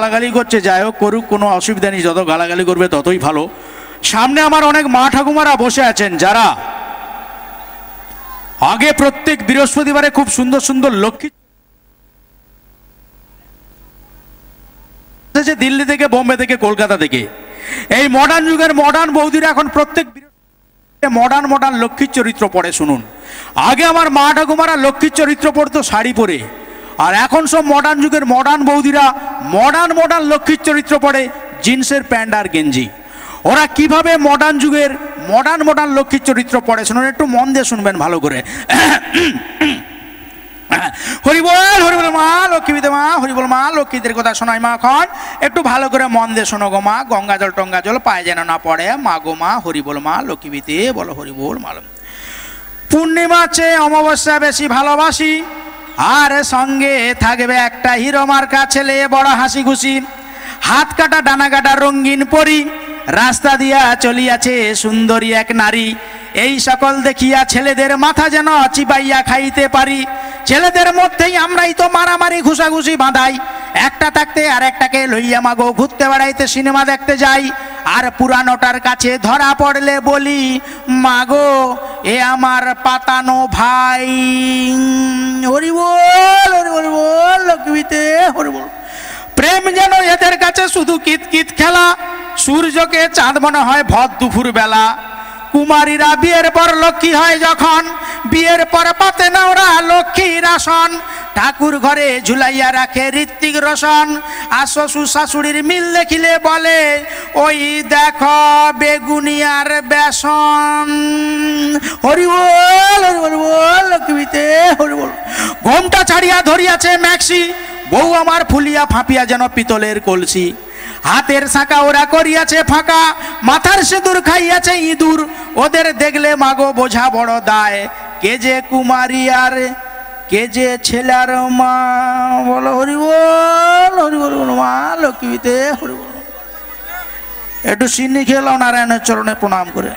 গালাগালি করছে যাই হোক করুক কোনো অসুবিধা নেই যত গালাগালি করবে ততই ভালো সামনে আমার অনেক মা ঠাকুমারা বসে আছেন যারা আগে প্রত্যেক বৃহস্পতিবারে খুব সুন্দর সুন্দর লক্ষ্মী দিল্লি থেকে বোম্বে থেকে কলকাতা থেকে এই মডার্ন যুগের মডার্ন বৌদিরা এখন প্রত্যেক মডার্ন মডার্ন লক্ষ্মীর চরিত্র পড়ে শুনুন আগে আমার মা ঠাকুমারা লক্ষ্মীর চরিত্র পড়তো শাড়ি পরে আর এখন সব মডার্ন যুগের মডার্ন বৌদিরা মডার্ন মডার্ন লক্ষ্মীর চরিত্র পড়ে জিন্সের প্যান্ট আর গেঞ্জি ওরা কিভাবে মডার্ন যুগের মডার্ন মডার্ন লক্ষ্মীর চরিত্র পড়ে শুনুন একটু মন দিয়ে শুনবেন ভালো করে হরিবল হরিবল মা লক্ষ্মীবিদে মা হরিবল মা লক্ষ্মীদের কথা শোনায় মা খন একটু ভালো করে মন দিয়ে শোনো গো মা গঙ্গা জল টঙ্গা জল পায়ে যেন না পড়ে মা গো মা হরিবল মা লক্ষ্মীবিতে বলো হরিবল মালম পূর্ণিমা চেয়ে অমাবস্যা বেশি ভালোবাসি আর সঙ্গে থাকবে একটা হিরো মার্কা ছেলে বড় হাসি খুশি হাত কাটা ডানা কাটা রঙিন পরি রাস্তা দিয়া চলিয়াছে সুন্দরী এক নারী এই সকল দেখিয়া ছেলেদের মাথা যেন চিপাইয়া খাইতে পারি ছেলেদের মধ্যেই আমরাই তো মারামারি ঘুষাঘুষি বাঁধাই একটা থাকতে আর একটাকে লইয়া মাগো ঘুরতে বেড়াইতে সিনেমা দেখতে যাই আর পুরানোটার কাছে ধরা পড়লে বলি মাগো এ আমার পাতানো ভাই হইতে হরব প্রেম যেন এদের কাছে শুধু কিতকিত খেলা সূর্যকে চাঁদ মনে হয় ভর দুপুর বেলা কুমারীরা বিয়ের পর লক্ষ্মী হয় যখন বিয়ের পর পাতে না ওরা লক্ষ্মী রাসন ঠাকুর ঘরে ঝুলাইয়া রাখে ঋত্বিক রোশন আর শ্বশুর শাশুড়ির মিল দেখিলে বলে ওই দেখ বেগুনিয়ার বেসন হরিবল হরিবল হরিবল লক্ষ্মীতে হরিবল ঘোমটা ছাড়িয়া ধরিয়াছে ম্যাক্সি বউ আমার ফুলিয়া ফাঁপিয়া যেন পিতলের কলসি হাতের শাঁকা ওরা করিয়াছে ফাঁকা মাথার সিঁদুর খাইয়াছে ইঁদুর ওদের দেখলে মাগো বোঝা বড় দায় কে যে কুমারী আর কে যে ছেলার মা বলো হরি বল মা লক্ষ্মীতে হরিবল একটু সিন্নি খেলাও নারায়ণের চরণে প্রণাম করে